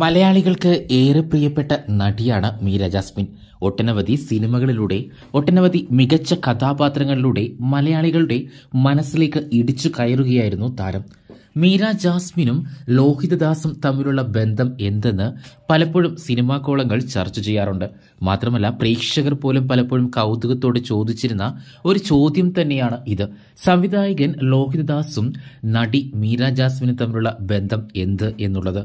മലയാളികൾക്ക് ഏറെ പ്രിയപ്പെട്ട നടിയാണ് മീര ജാസ്മിൻ ഒട്ടനവധി സിനിമകളിലൂടെ ഒട്ടനവധി മികച്ച കഥാപാത്രങ്ങളിലൂടെ മലയാളികളുടെ മനസ്സിലേക്ക് ഇടിച്ചു കയറുകയായിരുന്നു താരം മീര ജാസ്മിനും ലോഹിതദാസും തമ്മിലുള്ള ബന്ധം എന്തെന്ന് പലപ്പോഴും സിനിമാ കോളങ്ങൾ ചർച്ച ചെയ്യാറുണ്ട് മാത്രമല്ല പ്രേക്ഷകർ പോലും പലപ്പോഴും കൗതുകത്തോടെ ചോദിച്ചിരുന്ന ഒരു ചോദ്യം തന്നെയാണ് ഇത് സംവിധായകൻ ലോഹിതദാസും നടി മീര ജാസ്മിനും തമ്മിലുള്ള ബന്ധം എന്ത് എന്നുള്ളത്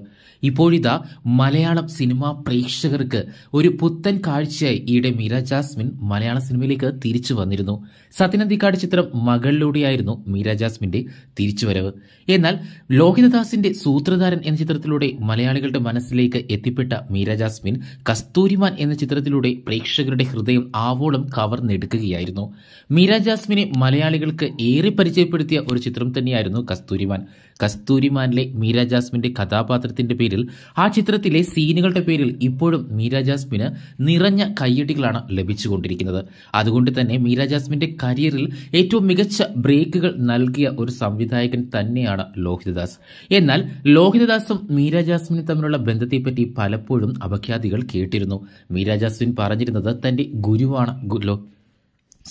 ഇപ്പോഴിതാ മലയാളം സിനിമാ പ്രേക്ഷകർക്ക് ഒരു പുത്തൻ കാഴ്ചയായി ഈയിടെ മീര ജാസ്മിൻ മലയാള സിനിമയിലേക്ക് തിരിച്ചു വന്നിരുന്നു സത്യനന്ദിക്കാട് ചിത്രം മകളിലൂടെയായിരുന്നു മീര ജാസ്മിന്റെ തിരിച്ചുവരവ് എന്നാൽ എന്നാൽ ലോഹിതദാസിന്റെ സൂത്രധാരൻ എന്ന ചിത്രത്തിലൂടെ മലയാളികളുടെ മനസ്സിലേക്ക് എത്തിപ്പെട്ട മീര ജാസ്മിൻ കസ്തൂരിമാൻ എന്ന ചിത്രത്തിലൂടെ പ്രേക്ഷകരുടെ ഹൃദയം ആവോളം കവർന്നെടുക്കുകയായിരുന്നു മീര ജാസ്മിനെ മലയാളികൾക്ക് ഏറെ പരിചയപ്പെടുത്തിയ ഒരു ചിത്രം തന്നെയായിരുന്നു കസ്തൂരിമാൻ കസ്തൂരിമാനിലെ മീര ജാസ്മിന്റെ കഥാപാത്രത്തിന്റെ പേരിൽ ആ ചിത്രത്തിലെ സീനുകളുടെ പേരിൽ ഇപ്പോഴും മീര ജാസ്മിന് നിറഞ്ഞ കയ്യടികളാണ് ലഭിച്ചുകൊണ്ടിരിക്കുന്നത് അതുകൊണ്ട് തന്നെ മീര ജാസ്മിന്റെ കരിയറിൽ ഏറ്റവും മികച്ച ബ്രേക്കുകൾ നൽകിയ ഒരു സംവിധായകൻ തന്നെയാണ് ലോഹിതദാസ് എന്നാൽ ലോഹിതദാസും മീര ജാസ്മിനും തമ്മിലുള്ള ബന്ധത്തെപ്പറ്റി പലപ്പോഴും അപഖ്യാതികൾ കേട്ടിരുന്നു മീര ജാസ്മിൻ പറഞ്ഞിരുന്നത് തന്റെ ഗുരുവാണ്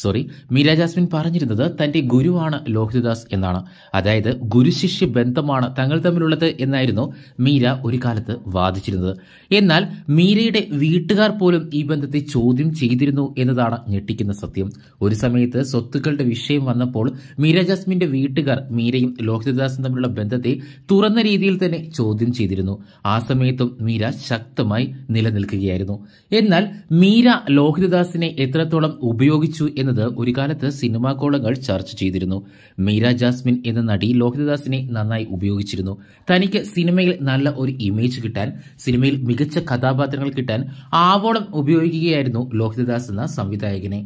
സോറി മീര ജാസ്മിൻ പറഞ്ഞിരുന്നത് തന്റെ ഗുരുവാണ് ലോഹിതദാസ് എന്നാണ് അതായത് ഗുരുശിഷ്യ ബന്ധമാണ് തങ്ങൾ തമ്മിലുള്ളത് എന്നായിരുന്നു മീര ഒരു കാലത്ത് വാദിച്ചിരുന്നത് എന്നാൽ മീരയുടെ വീട്ടുകാർ പോലും ഈ ബന്ധത്തെ ചോദ്യം ചെയ്തിരുന്നു എന്നതാണ് ഞെട്ടിക്കുന്ന സത്യം ഒരു സമയത്ത് സ്വത്തുക്കളുടെ വിഷയം വന്നപ്പോൾ മീര ജാസ്മിന്റെ വീട്ടുകാർ മീരയും ലോഹിതദാസും തമ്മിലുള്ള ബന്ധത്തെ തുറന്ന രീതിയിൽ തന്നെ ചോദ്യം ചെയ്തിരുന്നു ആ സമയത്തും മീര ശക്തമായി നിലനിൽക്കുകയായിരുന്നു എന്നാൽ മീര ലോഹിതദാസിനെ എത്രത്തോളം ഉപയോഗിച്ചു എന്നത് ഒരു കാലത്ത് സിനിമാ കോളങ്ങൾ ചർച്ച ചെയ്തിരുന്നു മീര ജാസ്മിൻ എന്ന നടി ലോഹിതദാസിനെ നന്നായി ഉപയോഗിച്ചിരുന്നു തനിക്ക് സിനിമയിൽ നല്ല ഒരു ഇമേജ് കിട്ടാൻ സിനിമയിൽ മികച്ച കഥാപാത്രങ്ങൾ കിട്ടാൻ ആവോളം ഉപയോഗിക്കുകയായിരുന്നു ലോഹിതദാസ് എന്ന സംവിധായകനെ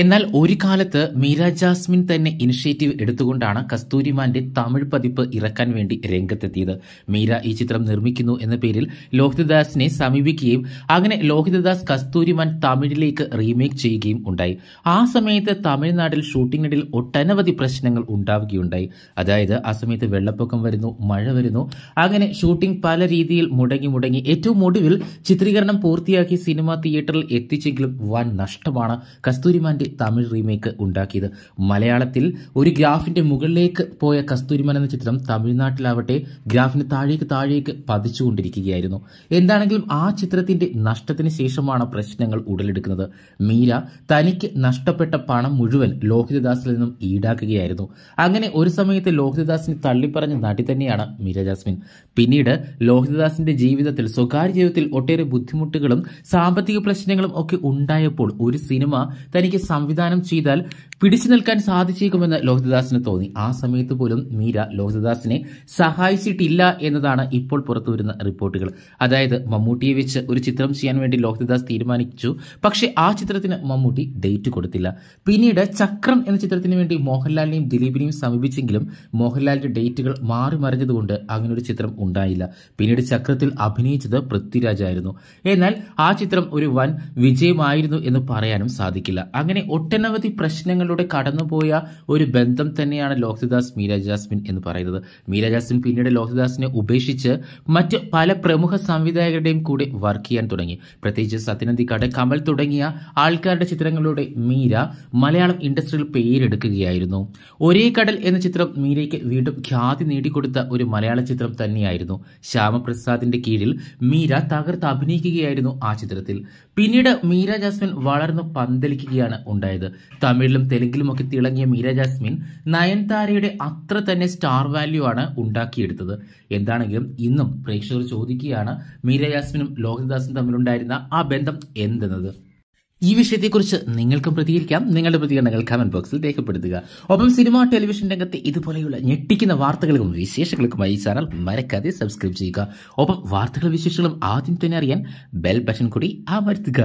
എന്നാൽ ഒരു കാലത്ത് മീര ജാസ്മിൻ തന്നെ ഇനിഷ്യേറ്റീവ് എടുത്തുകൊണ്ടാണ് കസ്തൂരിമാന്റെ തമിഴ് പതിപ്പ് ഇറക്കാൻ വേണ്ടി രംഗത്തെത്തിയത് മീര ഈ ചിത്രം നിർമ്മിക്കുന്നു എന്ന പേരിൽ ലോഹിതദാസിനെ സമീപിക്കുകയും അങ്ങനെ ലോഹിതദാസ് കസ്തൂരിമാൻ തമിഴിലേക്ക് റീമേക്ക് ചെയ്യുകയും ഉണ്ടായി ആ സമയത്ത് തമിഴ്നാട്ടിൽ ഷൂട്ടിങ്ങിനിടയിൽ ഒട്ടനവധി പ്രശ്നങ്ങൾ ഉണ്ടാവുകയുണ്ടായി അതായത് ആ സമയത്ത് വെള്ളപ്പൊക്കം വരുന്നു മഴ വരുന്നു അങ്ങനെ ഷൂട്ടിംഗ് പല രീതിയിൽ മുടങ്ങി മുടങ്ങി ഏറ്റവും ഒടുവിൽ ചിത്രീകരണം പൂർത്തിയാക്കി സിനിമ തിയേറ്ററിൽ എത്തിച്ചെങ്കിലും വൻ നഷ്ടമാണ് കസ്തൂരിമാൻ മലയാളത്തിൽ തമിഴ് റീമേക്ക് ഉണ്ടാക്കിയത് മലയാളത്തിൽ ഒരു ഗ്രാഫിന്റെ മുകളിലേക്ക് പോയ കസ്തൂരിമൻ എന്ന ചിത്രം തമിഴ്നാട്ടിലാവട്ടെ ഗ്രാഫിന് താഴേക്ക് താഴേക്ക് പതിച്ചുകൊണ്ടിരിക്കുകയായിരുന്നു എന്താണെങ്കിലും ആ ചിത്രത്തിന്റെ നഷ്ടത്തിന് ശേഷമാണ് പ്രശ്നങ്ങൾ ഉടലെടുക്കുന്നത് മീര തനിക്ക് നഷ്ടപ്പെട്ട പണം മുഴുവൻ ലോഹിതദാസിൽ നിന്നും ഈടാക്കുകയായിരുന്നു അങ്ങനെ ഒരു സമയത്ത് ലോഹിതദാസിനെ തള്ളിപ്പറഞ്ഞ നടി തന്നെയാണ് മീര ജാസ്മിൻ പിന്നീട് ലോഹിതദാസിന്റെ ജീവിതത്തിൽ സ്വകാര്യ ജീവിതത്തിൽ ഒട്ടേറെ ബുദ്ധിമുട്ടുകളും സാമ്പത്തിക പ്രശ്നങ്ങളും ഒക്കെ ഉണ്ടായപ്പോൾ ഒരു സിനിമ തനിക്ക് സംവിധാനം ചെയ്താൽ പിടിച്ചു നിൽക്കാൻ സാധിച്ചേക്കുമെന്ന് ലോഹിതദാസിന് തോന്നി ആ സമയത്ത് പോലും മീര ലോഹിതദാസിനെ സഹായിച്ചിട്ടില്ല എന്നതാണ് ഇപ്പോൾ പുറത്തുവരുന്ന റിപ്പോർട്ടുകൾ അതായത് മമ്മൂട്ടിയെ വെച്ച് ഒരു ചിത്രം ചെയ്യാൻ വേണ്ടി ലോഹിതദാസ് തീരുമാനിച്ചു പക്ഷേ ആ ചിത്രത്തിന് മമ്മൂട്ടി ഡേറ്റ് കൊടുത്തില്ല പിന്നീട് ചക്രം എന്ന ചിത്രത്തിന് വേണ്ടി മോഹൻലാലിനെയും ദിലീപിനെയും സമീപിച്ചെങ്കിലും മോഹൻലാലിന്റെ ഡേറ്റുകൾ മാറി മറിഞ്ഞതുകൊണ്ട് അങ്ങനെ ഒരു ചിത്രം ഉണ്ടായില്ല പിന്നീട് ചക്രത്തിൽ അഭിനയിച്ചത് പൃഥ്വിരാജായിരുന്നു എന്നാൽ ആ ചിത്രം ഒരു വൻ വിജയമായിരുന്നു എന്ന് പറയാനും സാധിക്കില്ല അങ്ങനെ അങ്ങനെ ഒട്ടനവധി പ്രശ്നങ്ങളിലൂടെ കടന്നുപോയ ഒരു ബന്ധം തന്നെയാണ് ലോക്തിദാസ് മീര ജാസ്മിൻ എന്ന് പറയുന്നത് മീര ജാസ്മിൻ പിന്നീട് ലോക്തിദാസിനെ ഉപേക്ഷിച്ച് മറ്റ് പല പ്രമുഖ സംവിധായകരുടെയും കൂടെ വർക്ക് ചെയ്യാൻ തുടങ്ങി പ്രത്യേകിച്ച് സത്യനന്ദിക്കാട് കമൽ തുടങ്ങിയ ആൾക്കാരുടെ ചിത്രങ്ങളിലൂടെ മീര മലയാളം ഇൻഡസ്ട്രിയിൽ പേരെടുക്കുകയായിരുന്നു ഒരേ കടൽ എന്ന ചിത്രം മീരയ്ക്ക് വീണ്ടും ഖ്യാതി നേടിക്കൊടുത്ത ഒരു മലയാള ചിത്രം തന്നെയായിരുന്നു ശ്യാമപ്രസാദിന്റെ കീഴിൽ മീര തകർത്ത് അഭിനയിക്കുകയായിരുന്നു ആ ചിത്രത്തിൽ പിന്നീട് മീര ജാസ്മിൻ വളർന്നു പന്തലിക്കുകയാണ് ഉണ്ടായത് തമിഴിലും ഒക്കെ തിളങ്ങിയ മീര ജാസ്മിൻ നയൻതാരയുടെ അത്ര തന്നെ സ്റ്റാർ വാല്യൂ ആണ് ഉണ്ടാക്കിയെടുത്തത് എന്താണെങ്കിലും ഇന്നും പ്രേക്ഷകർ ചോദിക്കുകയാണ് മീര ജാസ്മിനും ലോഹിതദാസും തമ്മിലുണ്ടായിരുന്ന ആ ബന്ധം എന്തെന്നത് ഈ വിഷയത്തെക്കുറിച്ച് നിങ്ങൾക്കും പ്രതികരിക്കാം നിങ്ങളുടെ പ്രതികരണങ്ങൾ കമന്റ് ബോക്സിൽ രേഖപ്പെടുത്തുക ഒപ്പം സിനിമ ടെലിവിഷൻ രംഗത്തെ ഇതുപോലെയുള്ള ഞെട്ടിക്കുന്ന വാർത്തകൾക്കും വിശേഷങ്ങൾക്കുമായി ഈ ചാനൽ മറക്കാതെ സബ്സ്ക്രൈബ് ചെയ്യുക ഒപ്പം വാർത്തകളും വിശേഷങ്ങളും ആദ്യം തന്നെ അറിയാൻ ബെൽ ബട്ടൺ കൂടി അമർത്തുക